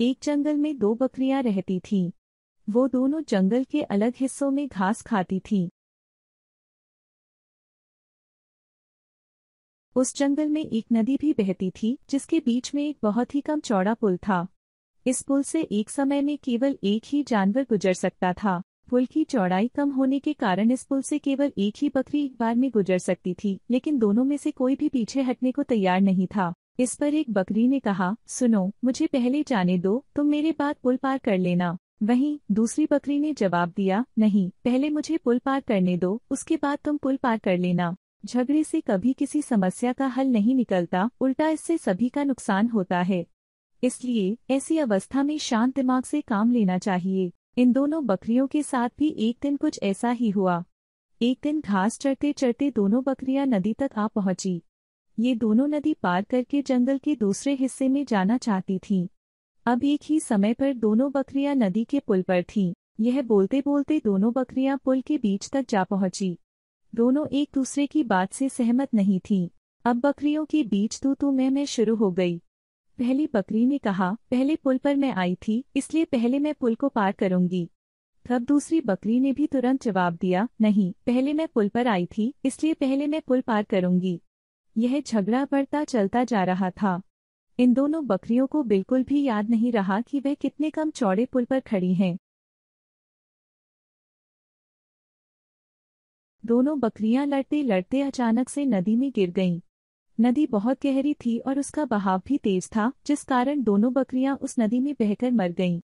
एक जंगल में दो बकरियां रहती थीं वो दोनों जंगल के अलग हिस्सों में घास खाती थीं उस जंगल में एक नदी भी बहती थी जिसके बीच में एक बहुत ही कम चौड़ा पुल था इस पुल से एक समय में केवल एक ही जानवर गुजर सकता था पुल की चौड़ाई कम होने के कारण इस पुल से केवल एक ही बकरी एक बार में गुजर सकती थी लेकिन दोनों में से कोई भी पीछे हटने को तैयार नहीं था इस पर एक बकरी ने कहा सुनो मुझे पहले जाने दो तुम मेरे बाद पुल पार कर लेना वहीं दूसरी बकरी ने जवाब दिया नहीं पहले मुझे पुल पार करने दो उसके बाद तुम पुल पार कर लेना झगड़े से कभी किसी समस्या का हल नहीं निकलता उल्टा इससे सभी का नुकसान होता है इसलिए ऐसी अवस्था में शांत दिमाग से काम लेना चाहिए इन दोनों बकरियों के साथ भी एक दिन कुछ ऐसा ही हुआ एक दिन घास चढ़ते चढ़ते दोनों बकरियां नदी तक आ पहुंची ये दोनों नदी पार करके जंगल के दूसरे हिस्से में जाना चाहती थीं। अब एक ही समय पर दोनों बकरियां नदी के पुल पर थीं। यह बोलते बोलते दोनों बकरियां पुल के बीच तक जा पहुंची दोनों एक दूसरे की बात से सहमत नहीं थीं। अब बकरियों के बीच तू तू मैं मैं शुरू हो गई पहली बकरी ने कहा पहले पुल पर मैं आई थी इसलिए पहले मैं पुल को पार करूंगी तब दूसरी बकरी ने भी तुरंत जवाब दिया नहीं पहले मैं पुल पर आई थी इसलिए पहले मैं पुल पार करूंगी यह झगड़ा बढ़ता चलता जा रहा था इन दोनों बकरियों को बिल्कुल भी याद नहीं रहा कि वे कितने कम चौड़े पुल पर खड़ी हैं दोनों बकरियां लड़ते लड़ते अचानक से नदी में गिर गईं। नदी बहुत गहरी थी और उसका बहाव भी तेज था जिस कारण दोनों बकरियां उस नदी में बहकर मर गईं।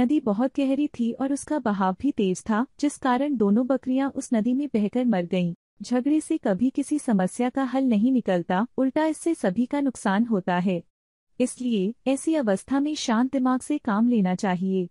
नदी बहुत गहरी थी और उसका बहाव भी तेज था जिस कारण दोनों बकरियां उस नदी में बहकर मर गईं। झगड़े से कभी किसी समस्या का हल नहीं निकलता उल्टा इससे सभी का नुकसान होता है इसलिए ऐसी अवस्था में शांत दिमाग से काम लेना चाहिए